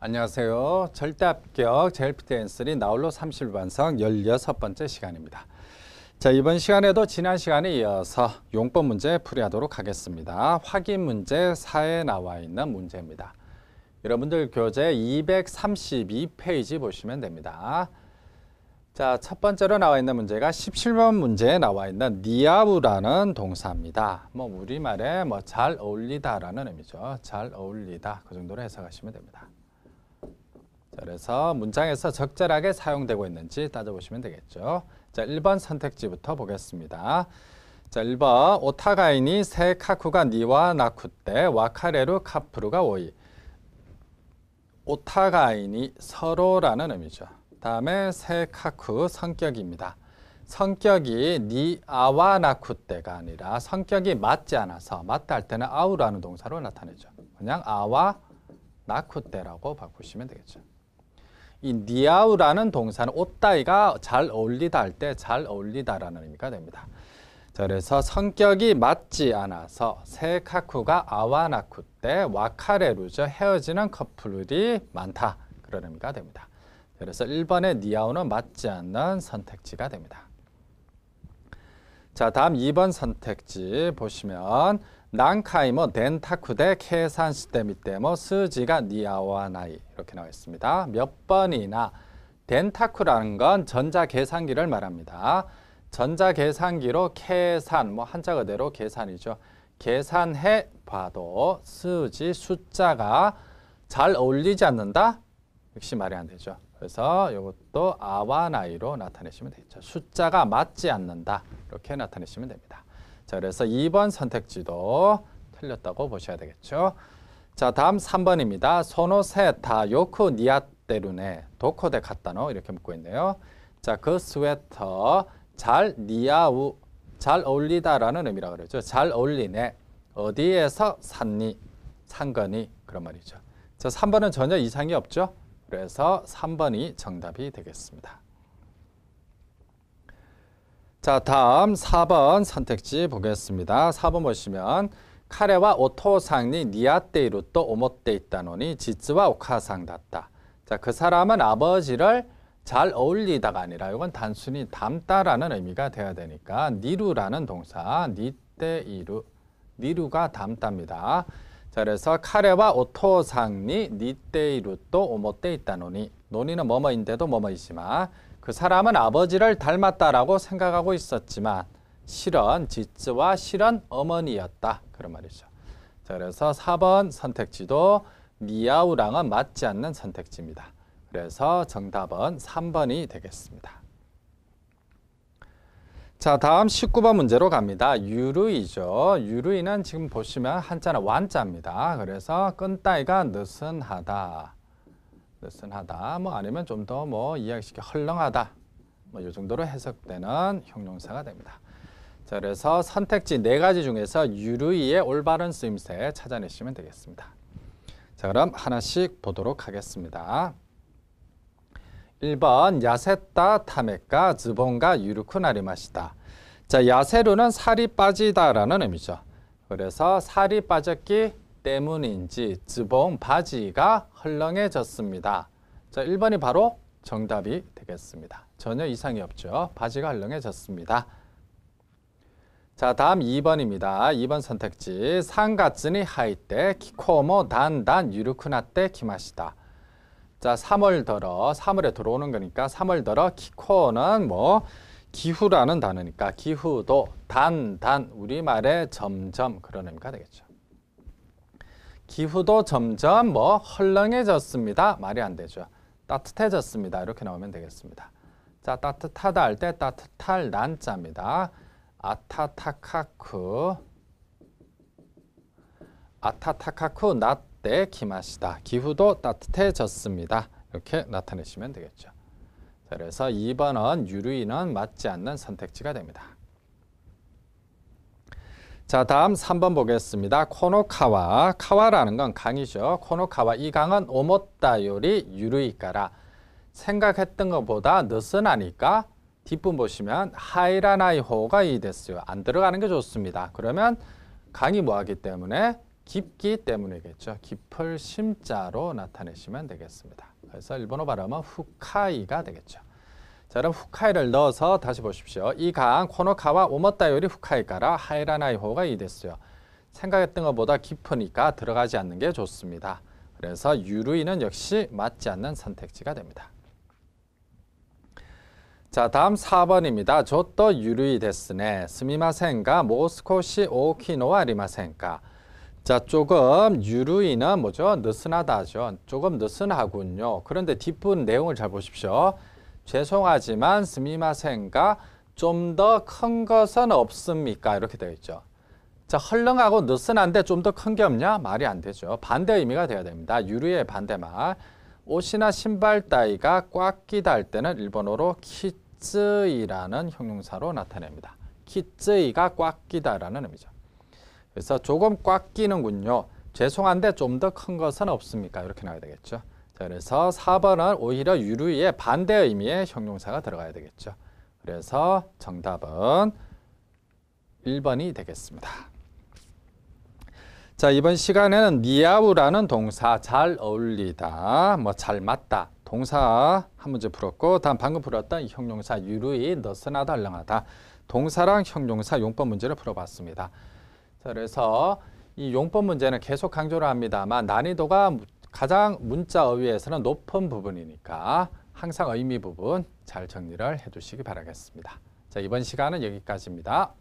안녕하세요. 절대 합격 j l p t 스리 나홀로 30반성 16번째 시간입니다. 자 이번 시간에도 지난 시간에 이어서 용법 문제 풀이하도록 하겠습니다. 확인 문제 4에 나와 있는 문제입니다. 여러분들 교재 232페이지 보시면 됩니다. 자, 첫 번째로 나와 있는 문제가 17번 문제에 나와 있는 니아우라는 동사입니다. 뭐 우리말에 뭐 잘 어울리다라는 의미죠. 잘 어울리다. 그 정도로 해석하시면 됩니다. 그래서 문장에서 적절하게 사용되고 있는지 따져보시면 되겠죠. 자, 1번 선택지부터 보겠습니다. 자, 1번 오타가이니 세 카쿠가 니와 나쿠 때 와카레루 카프루가 오이 오타가이니 서로라는 의미죠. 다음에 세 카쿠 성격입니다. 성격이 니 아와 나쿠 때가 아니라 성격이 맞지 않아서 맞다 할 때는 아우라는 동사로 나타내죠. 그냥 아와 나쿠 때라고 바꾸시면 되겠죠. 이 니아우라는 동사는 옷다이가 잘 어울리다 할 때 잘 어울리다라는 의미가 됩니다. 자, 그래서 성격이 맞지 않아서 세카쿠가 아와나쿠 때 와카레루저 헤어지는 커플이 많다. 그런 의미가 됩니다. 그래서 1번의 니아우는 맞지 않는 선택지가 됩니다. 자, 다음 2번 선택지 보시면 난카이머 덴타쿠데 계산 시스템이때머 뭐 스지가 니아와나이 이렇게 나와 있습니다. 몇 번이나 덴타쿠라는 건 전자 계산기를 말합니다. 전자 계산기로 계산 뭐 한자 그대로 계산이죠. 계산해 봐도 수지 숫자가 잘 어울리지 않는다? 역시 말이 안 되죠. 그래서 이것도 아와나이로 나타내시면 되겠죠. 숫자가 맞지 않는다. 이렇게 나타내시면 됩니다. 자, 그래서 2번 선택지도 틀렸다고 보셔야 되겠죠. 자, 다음 3번입니다. 소노세타 요쿠 니아테루네 도코데 갔다노 이렇게 묻고 있네요. 자, 그 스웨터 잘 니아우 잘 어울리다라는 의미라 그러죠. 잘 어울리네. 어디에서 샀니? 산 거니? 그런 말이죠. 자, 3번은 전혀 이상이 없죠. 그래서 3번이 정답이 되겠습니다. 자, 다음 4번 선택지 보겠습니다. 4번 보시면 카레와 오토상이 니아떼이로 또 오모떼 있다노니 지츠와 오카상 같다. 자, 그 사람은 아버지를 잘 어울리다가 아니라 이건 단순히 닮다라는 의미가 돼야 되니까 니루라는 동사 니떼이루 니루가 닮답니다. 자, 그래서 카레와 오토상이 니떼이루 또 오모떼 있다노니 노니는 뭐뭐인데도 뭐뭐이지만 그 사람은 아버지를 닮았다라고 생각하고 있었지만 실은 지츠와 실은 어머니였다. 그런 말이죠. 자, 그래서 4번 선택지도 미아우랑은 맞지 않는 선택지입니다. 그래서 정답은 3번이 되겠습니다. 자, 다음 19번 문제로 갑니다. 유루이죠. 유루이는 지금 보시면 한자는 완자입니다. 그래서 끈따이가 느슨하다. 느슨하다, 뭐 아니면 좀 더 뭐 이해하기쉽게 헐렁하다, 뭐 이 정도로 해석되는 형용사가 됩니다. 자, 그래서 선택지 네 가지 중에서 유류의 올바른 쓰임새 찾아내시면 되겠습니다. 자, 그럼 하나씩 보도록 하겠습니다. 1번 야세타 타메카 즈본가 유르쿠나리마시다. 자, 야세루는 살이 빠지다라는 의미죠. 그래서 살이 빠졌기 때문인지 쯔봉 바지가 헐렁해졌습니다. 자, 1번이 바로 정답이 되겠습니다. 전혀 이상이 없죠. 바지가 헐렁해졌습니다. 자, 다음 2번입니다. 2번 선택지. 상가쯔니 하이때 키코모 단단 유르쿠나때 키마시다. 자, 3월더러, 3월에 들어오는 거니까 3월더러 키코는 뭐 기후라는 단어니까 기후도 단단 우리말에 점점 그런 의미가 되겠죠. 기후도 점점 뭐 헐렁해졌습니다. 말이 안 되죠. 따뜻해졌습니다. 이렇게 나오면 되겠습니다. 자, 따뜻하다 할 때 따뜻할 난자입니다. 아타타카쿠 아타타카쿠 나때 기마시다. 기후도 따뜻해졌습니다. 이렇게 나타내시면 되겠죠. 그래서 2번은 유류인은 맞지 않는 선택지가 됩니다. 자 다음 3번 보겠습니다. 코노카와 카와라는 건 강이죠. 코노카와 이 강은 오모다요리 유루이까라 생각했던 것보다 느슨하니까 뒷분 보시면 하이라나이호가 이 됐어요. 안 들어가는 게 좋습니다. 그러면 강이 뭐하기 때문에 깊기 때문이겠죠. 깊을 심자로 나타내시면 되겠습니다. 그래서 일본어 발음은 후카이가 되겠죠. 자, 그럼 후카이를 넣어서 다시 보십시오. 이 강 코노카와 오모타요리 후카이가라 하이라나이호가 이됐어요. 생각했던 것보다 깊으니까 들어가지 않는 게 좋습니다. 그래서 유루이는 역시 맞지 않는 선택지가 됩니다. 자, 다음 4번입니다. 조또 유루이 데스네. 스미마센가 모스코시 오키노와 리마센가. 자, 조금 유루이는 뭐죠? 느슨하다죠. 조금 느슨하군요. 그런데 뒷분 내용을 잘 보십시오. 죄송하지만 스미마센가좀 더 큰 것은 없습니까? 이렇게 되어 있죠. 자, 헐렁하고 느슨한데 좀 더 큰 게 없냐? 말이 안 되죠. 반대 의미가 돼야 됩니다. 유리의 반대말. 옷이나 신발 따위가 꽉 끼달 때는 일본어로 키쯔이라는 형용사로 나타냅니다. 키쯔이가 꽉 끼다라는 의미죠. 그래서 조금 꽉 끼는군요. 죄송한데 좀 더 큰 것은 없습니까? 이렇게 나와야 되겠죠. 자, 그래서 4번은 오히려 유류의 반대 의미의 형용사가 들어가야 되겠죠. 그래서 정답은 1번이 되겠습니다. 자, 이번 시간에는 니아우라는 동사 잘 어울리다, 뭐 잘 맞다 동사 한 문제 풀었고 다음 방금 풀었던 형용사 유류이 너스나 달랑하다 동사랑 형용사 용법 문제를 풀어봤습니다. 자, 그래서 이 용법 문제는 계속 강조를 합니다만 난이도가 가장 문자 어휘에서는 높은 부분이니까 항상 의미 부분 잘 정리를 해두시기 바라겠습니다. 자 이번 시간은 여기까지입니다.